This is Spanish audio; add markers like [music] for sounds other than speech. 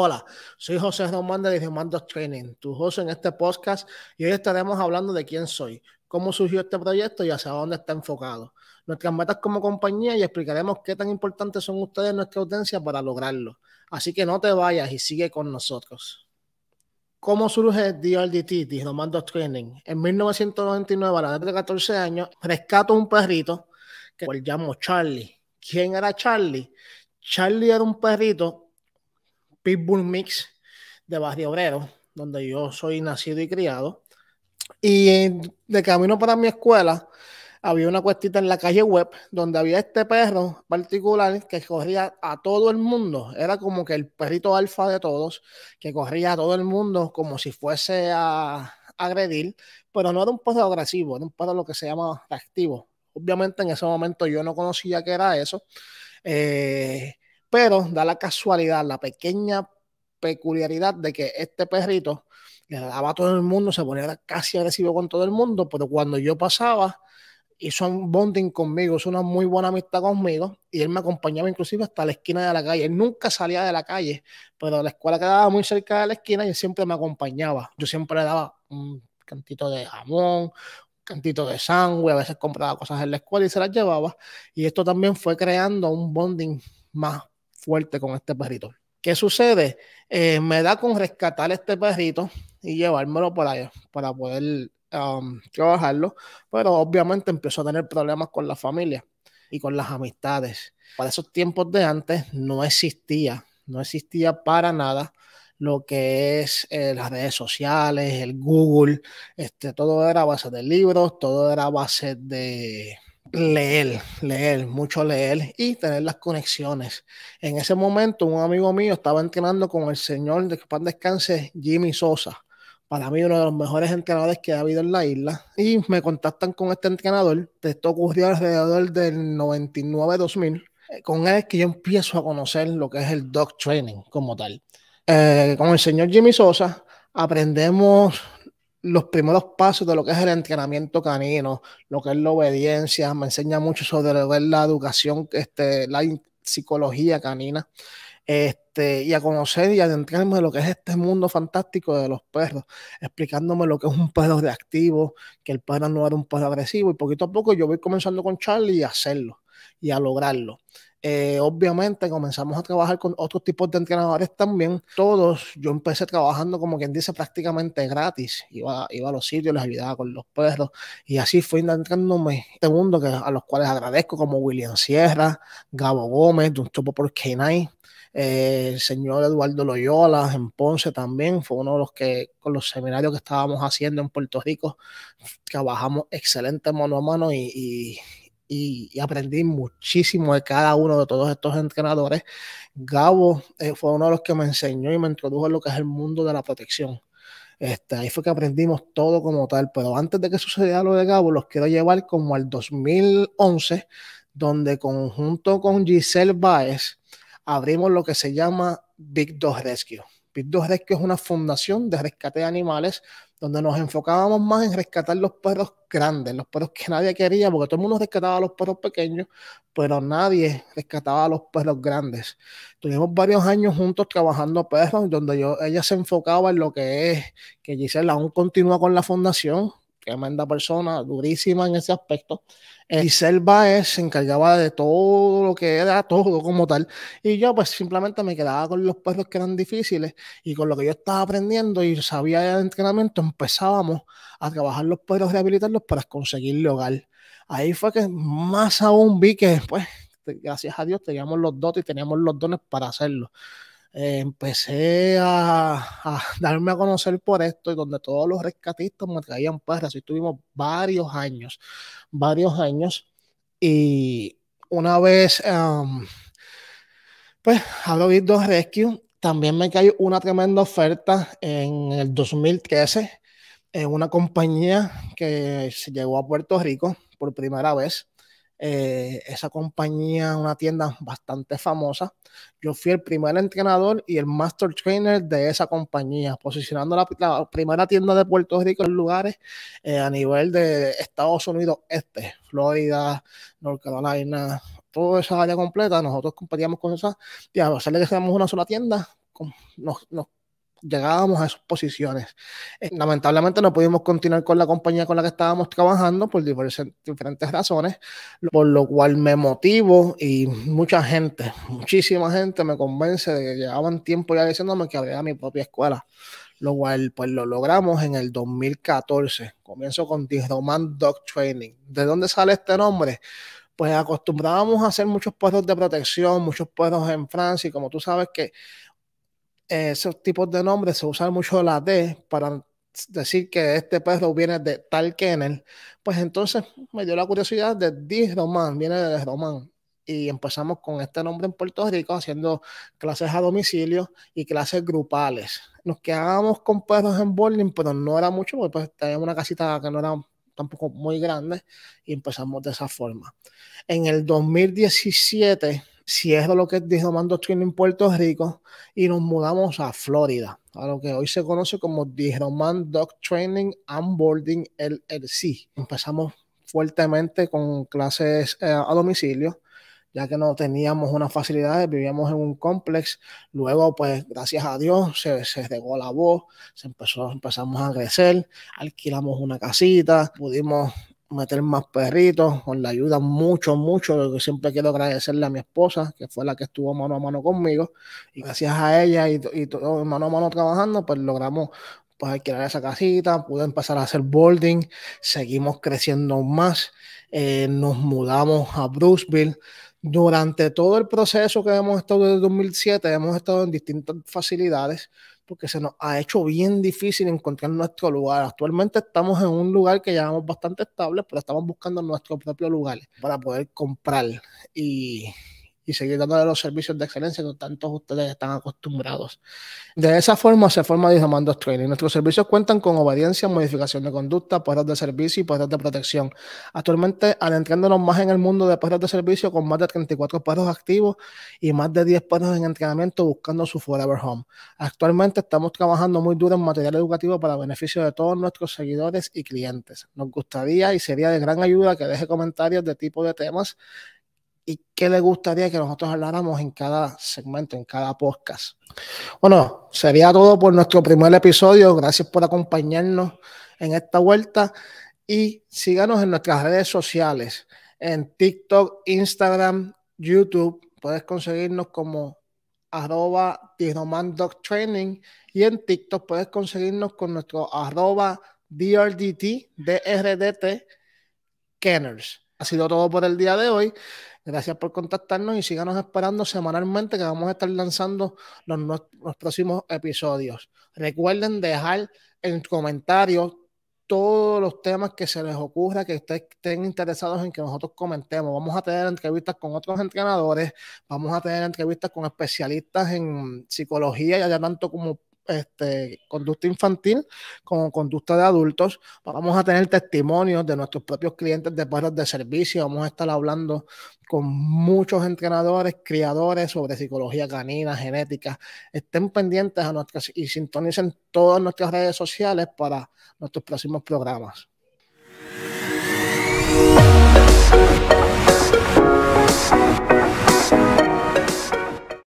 Hola, soy José Román de Mando Training, tu host en este podcast y hoy estaremos hablando de quién soy, cómo surgió este proyecto y hacia dónde está enfocado, nuestras metas como compañía y explicaremos qué tan importantes son ustedes en nuestra audiencia para lograrlo. Así que no te vayas y sigue con nosotros. ¿Cómo surge DRDT, Mando Training? En 1999, a la edad de 14 años, rescato un perrito que lo llamo Charlie. ¿Quién era Charlie? Charlie era un perrito Pitbull Mix de Barrio Obrero, donde yo soy nacido y criado. Y de camino para mi escuela había una cuestita en la calle web donde había este perro particular que corría a todo el mundo. Era como que el perrito alfa de todos, que corría a todo el mundo como si fuese a agredir, pero no era un perro agresivo, era un perro lo que se llama reactivo. Obviamente en ese momento yo no conocía que era eso. Eh, pero da la casualidad, la pequeña peculiaridad de que este perrito le daba a todo el mundo, se ponía casi agresivo con todo el mundo, pero cuando yo pasaba, hizo un bonding conmigo, hizo una muy buena amistad conmigo y él me acompañaba inclusive hasta la esquina de la calle. Él nunca salía de la calle, pero la escuela quedaba muy cerca de la esquina y él siempre me acompañaba. Yo siempre le daba un cantito de jamón, un cantito de sangre, a veces compraba cosas en la escuela y se las llevaba. Y esto también fue creando un bonding más fuerte con este perrito. ¿Qué sucede? Eh, me da con rescatar este perrito y llevármelo por allá, para poder um, trabajarlo, pero obviamente empezó a tener problemas con la familia y con las amistades. Para esos tiempos de antes no existía, no existía para nada lo que es eh, las redes sociales, el Google, este, todo era base de libros, todo era base de, leer, leer, mucho leer y tener las conexiones. En ese momento, un amigo mío estaba entrenando con el señor de que pan descanse, Jimmy Sosa. Para mí, uno de los mejores entrenadores que ha habido en la isla. Y me contactan con este entrenador. Esto ocurrió alrededor del 99-2000. Eh, con él es que yo empiezo a conocer lo que es el dog training como tal. Eh, con el señor Jimmy Sosa aprendemos los primeros pasos de lo que es el entrenamiento canino, lo que es la obediencia, me enseña mucho sobre lo que es la educación, este, la psicología canina, este, y a conocer y adentrarme de lo que es este mundo fantástico de los perros, explicándome lo que es un perro reactivo, que el perro no era un perro agresivo, y poquito a poco yo voy comenzando con Charlie y hacerlo y a lograrlo. Eh, obviamente comenzamos a trabajar con otros tipos de entrenadores también. Todos, yo empecé trabajando como quien dice prácticamente gratis. Iba, iba a los sitios, les ayudaba con los perros y así fui adentrándome en este mundo que, a los cuales agradezco como William Sierra, Gabo Gómez, de un topo por Kenai. Eh, el señor Eduardo Loyola en Ponce también fue uno de los que con los seminarios que estábamos haciendo en Puerto Rico trabajamos excelente mano a mano y y, aprendí muchísimo de cada uno de todos estos entrenadores. Gabo eh, fue uno de los que me enseñó y me introdujo en lo que es el mundo de la protección. Este, ahí fue que aprendimos todo como tal, pero antes de que sucediera lo de Gabo, los quiero llevar como al 2011, donde conjunto con Giselle Baez abrimos lo que se llama Big Dog Rescue. Pitbull Rescue es una fundación de rescate de animales donde nos enfocábamos más en rescatar los perros grandes, los perros que nadie quería, porque todo el mundo rescataba a los perros pequeños, pero nadie rescataba a los perros grandes. Tuvimos varios años juntos trabajando perros, donde yo, ella se enfocaba en lo que es, que Gisela aún continúa con la fundación, tremenda persona, durísima en ese aspecto. y eh, Selva se encargaba de todo lo que era, todo como tal. Y yo pues simplemente me quedaba con los perros que eran difíciles y con lo que yo estaba aprendiendo y sabía de entrenamiento empezábamos a trabajar los puestos, rehabilitarlos para conseguir hogar. Ahí fue que más aún vi que después, pues, gracias a Dios, teníamos los dotes y teníamos los dones para hacerlo empecé a, [laughs] darme a conocer por esto y donde todos los rescatistas me traían perras. Y tuvimos varios años, varios años. Y una vez, em, pues, hablo de Dos Rescue, también me cayó una tremenda oferta en el 2013 en una compañía que se llegó a Puerto Rico por primera vez eh, esa compañía, una tienda bastante famosa. Yo fui el primer entrenador y el master trainer de esa compañía, posicionando la, primera tienda de Puerto Rico en lugares eh, a nivel de Estados Unidos Este, Florida, North Carolina, toda esa área completa. Nosotros competíamos con esa, y a pesar de una sola tienda, nos, nos llegábamos a esas posiciones. Eh, lamentablemente no pudimos continuar con la compañía con la que estábamos trabajando por diferentes razones, por lo cual me motivo y mucha gente, muchísima gente me convence de que llevaban tiempo ya diciéndome que había mi propia escuela, lo cual pues lo logramos en el 2014. Comienzo con The Dog Training. ¿De dónde sale este nombre? pues acostumbrábamos a hacer muchos puestos de protección, muchos puestos en Francia, y como tú sabes que eh, esos tipos de nombres se usan mucho la D para decir que este perro viene de tal kennel, pues entonces me dio la curiosidad de d Román, viene de Román. Y empezamos con este nombre en Puerto Rico haciendo clases a domicilio y clases grupales. Nos quedábamos con perros en boarding, pero no era mucho, porque pues teníamos una casita que no era tampoco muy grande y empezamos de esa forma. En el 2017 si es lo que es dog training en Puerto Rico, y nos mudamos a Florida, a lo que hoy se conoce como Roman Dog Training and Boarding LLC. Empezamos fuertemente con clases eh, a domicilio, ya que no teníamos unas facilidades, vivíamos en un complex. Luego, pues, gracias a Dios, se, se la voz, se empezó, empezamos a crecer, alquilamos una casita, pudimos meter más perritos, con la ayuda mucho, mucho, lo siempre quiero agradecerle a mi esposa, que fue la que estuvo mano a mano conmigo, y gracias a ella y, todo oh, mano a mano trabajando, pues logramos pues alquilar esa casita, pude empezar a hacer boarding, seguimos creciendo más, eh, nos mudamos a Bruceville, Durante todo el proceso que hemos estado desde 2007, hemos estado en distintas facilidades, porque se nos ha hecho bien difícil encontrar nuestro lugar. Actualmente estamos en un lugar que llamamos bastante estable, pero estamos buscando nuestro propio lugar para poder comprar. Y y seguir dándole los servicios de excelencia que tantos ustedes están acostumbrados. De esa forma se forma Dijamandos Training. Nuestros servicios cuentan con obediencia, modificación de conducta, puestos de servicio y puestos de protección. Actualmente, adentrándonos más en el mundo de puestos de servicio, con más de 34 perros activos y más de 10 perros en entrenamiento buscando su Forever Home. Actualmente estamos trabajando muy duro en material educativo para beneficio de todos nuestros seguidores y clientes. Nos gustaría y sería de gran ayuda que deje comentarios de tipo de temas y qué le gustaría que nosotros habláramos en cada segmento, en cada podcast. Bueno, sería todo por nuestro primer episodio. Gracias por acompañarnos en esta vuelta y síganos en nuestras redes sociales, en TikTok, Instagram, YouTube. Puedes conseguirnos como arroba Dog Training y en TikTok puedes conseguirnos con nuestro arroba DRDT, DRDT, Kenners. Ha sido todo por el día de hoy. Gracias por contactarnos y síganos esperando semanalmente que vamos a estar lanzando los, próximos episodios. Recuerden dejar en comentarios todos los temas que se les ocurra, que ustedes estén interesados en que nosotros comentemos. Vamos a tener entrevistas con otros entrenadores, vamos a tener entrevistas con especialistas en psicología, y ya tanto como este, conducta infantil como conducta de adultos. Vamos a tener testimonios de nuestros propios clientes de perros de servicio. Vamos a estar hablando con muchos entrenadores, criadores sobre psicología canina, genética. Estén pendientes a nuestras y sintonicen todas nuestras redes sociales para nuestros próximos programas.